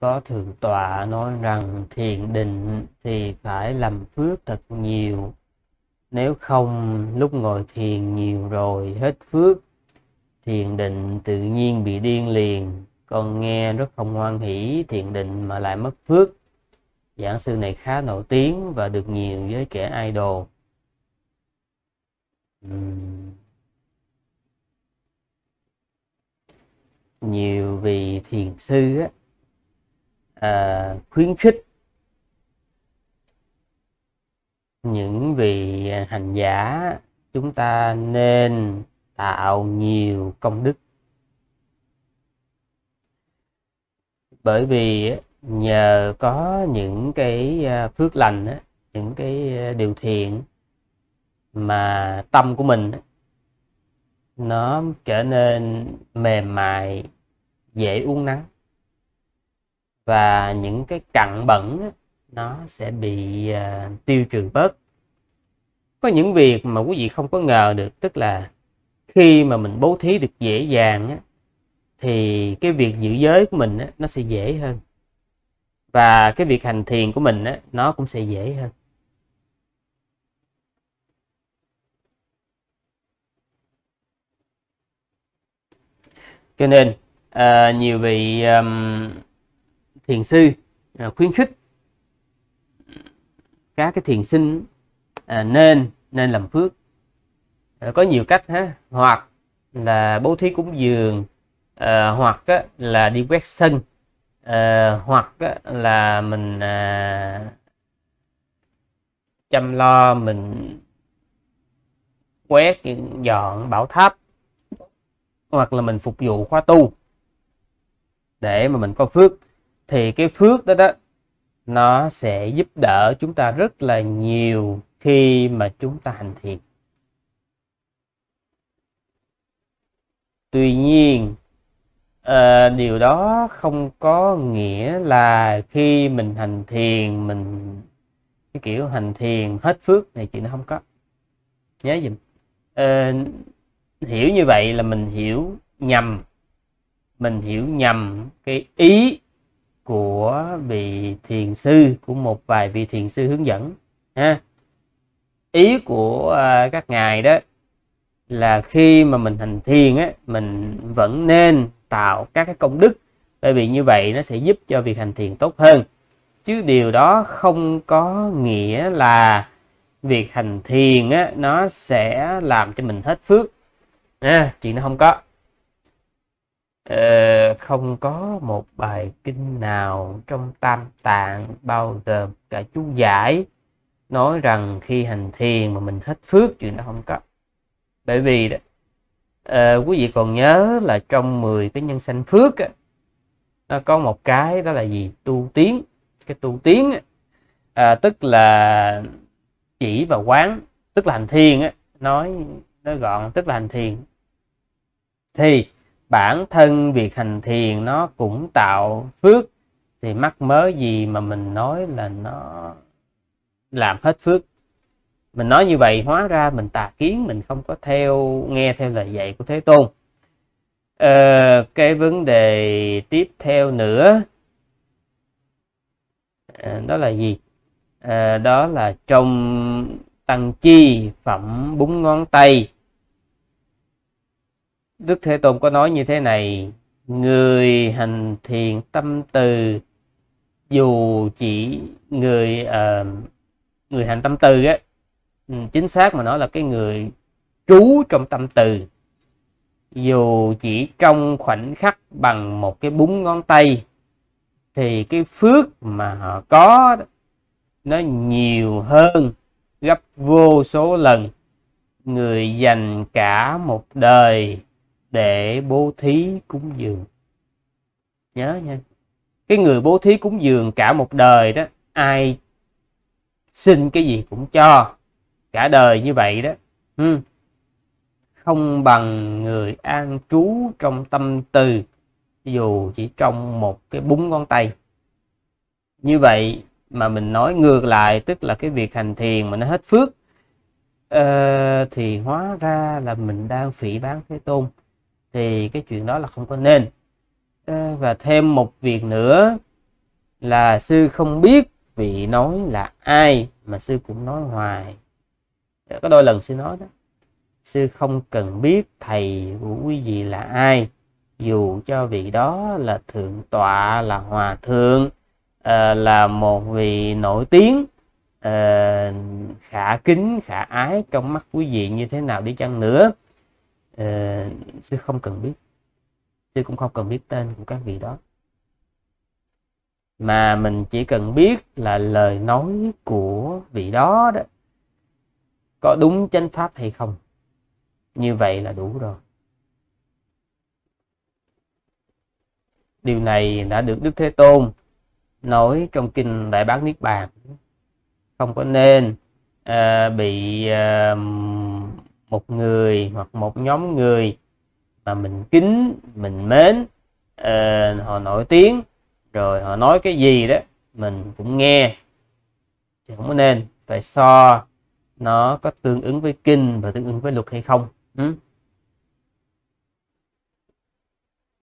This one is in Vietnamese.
có thượng tọa nói rằng thiền định thì phải làm phước thật nhiều nếu không lúc ngồi thiền nhiều rồi hết phước thiền định tự nhiên bị điên liền con nghe rất không hoan hỷ thiền định mà lại mất phước giảng sư này khá nổi tiếng và được nhiều với kẻ idol uhm. nhiều vị thiền sư á, Ờ, khuyến khích những vị hành giả chúng ta nên tạo nhiều công đức bởi vì nhờ có những cái à, phước lành những cái à, điều thiện mà tâm của mình nó trở nên mềm mại dễ uống nắng và những cái cặn bẩn nó sẽ bị à, tiêu trừ bớt có những việc mà quý vị không có ngờ được tức là khi mà mình bố thí được dễ dàng thì cái việc giữ giới của mình nó sẽ dễ hơn và cái việc hành thiền của mình nó cũng sẽ dễ hơn cho nên à, nhiều vị thiền sư à, khuyến khích các cái thiền sinh à, nên nên làm phước à, có nhiều cách ha hoặc là bố thí cúng dường hoặc là đi quét sân hoặc là mình chăm lo mình quét dọn bảo tháp hoặc là mình phục vụ khóa tu để mà mình có phước thì cái phước đó đó nó sẽ giúp đỡ chúng ta rất là nhiều khi mà chúng ta hành thiện tuy nhiên à, điều đó không có nghĩa là khi mình hành thiền mình cái kiểu hành thiền hết phước này chuyện nó không có nhớ gì à, ờ, hiểu như vậy là mình hiểu nhầm mình hiểu nhầm cái ý của vị thiền sư của một vài vị thiền sư hướng dẫn ha ý của à, các ngài đó là khi mà mình thành thiền á mình vẫn nên tạo các cái công đức bởi vì như vậy nó sẽ giúp cho việc hành thiền tốt hơn chứ điều đó không có nghĩa là việc hành thiền á nó sẽ làm cho mình hết phước à, chuyện nó không có Ờ, không có một bài kinh nào trong tam tạng bao gồm cả chú giải nói rằng khi hành thiền mà mình hết phước chuyện đó không có bởi vì đó, uh, quý vị còn nhớ là trong 10 cái nhân sanh phước á, nó có một cái đó là gì tu tiến cái tu tiến à, tức là chỉ và quán tức là hành thiền á, nói nói gọn tức là hành thiền thì bản thân việc hành thiền nó cũng tạo phước thì mắc mớ gì mà mình nói là nó làm hết phước mình nói như vậy hóa ra mình tà kiến mình không có theo nghe theo lời dạy của thế tôn ờ, cái vấn đề tiếp theo nữa ờ, đó là gì à, đó là trong tăng chi phẩm búng ngón tay Đức Thế Tôn có nói như thế này, người hành thiện tâm từ dù chỉ người uh, người hành tâm từ á ừ, chính xác mà nói là cái người trú trong tâm từ dù chỉ trong khoảnh khắc bằng một cái búng ngón tay thì cái phước mà họ có nó nhiều hơn gấp vô số lần người dành cả một đời để bố thí cúng dường nhớ nha cái người bố thí cúng dường cả một đời đó ai xin cái gì cũng cho cả đời như vậy đó ừ. không bằng người an trú trong tâm từ dù chỉ trong một cái búng ngón tay như vậy mà mình nói ngược lại tức là cái việc hành thiền mà nó hết phước ờ, thì hóa ra là mình đang phỉ bán thế tôn thì cái chuyện đó là không có nên ờ, và thêm một việc nữa là sư không biết vị nói là ai mà sư cũng nói hoài dạ, có đôi lần sư nói đó sư không cần biết thầy của quý vị là ai dù cho vị đó là thượng tọa là hòa thượng ờ, là một vị nổi tiếng ờ, khả kính khả ái trong mắt quý vị như thế nào đi chăng nữa uh, sư không cần biết sư cũng không cần biết tên của các vị đó mà mình chỉ cần biết là lời nói của vị đó đó có đúng chánh pháp hay không như vậy là đủ rồi điều này đã được đức thế tôn nói trong kinh đại bác niết bàn không có nên à, bị à, một người hoặc một nhóm người mà mình kính mình mến uh, họ nổi tiếng rồi họ nói cái gì đó mình cũng nghe thì không nên phải so nó có tương ứng với kinh và tương ứng với luật hay không ừ?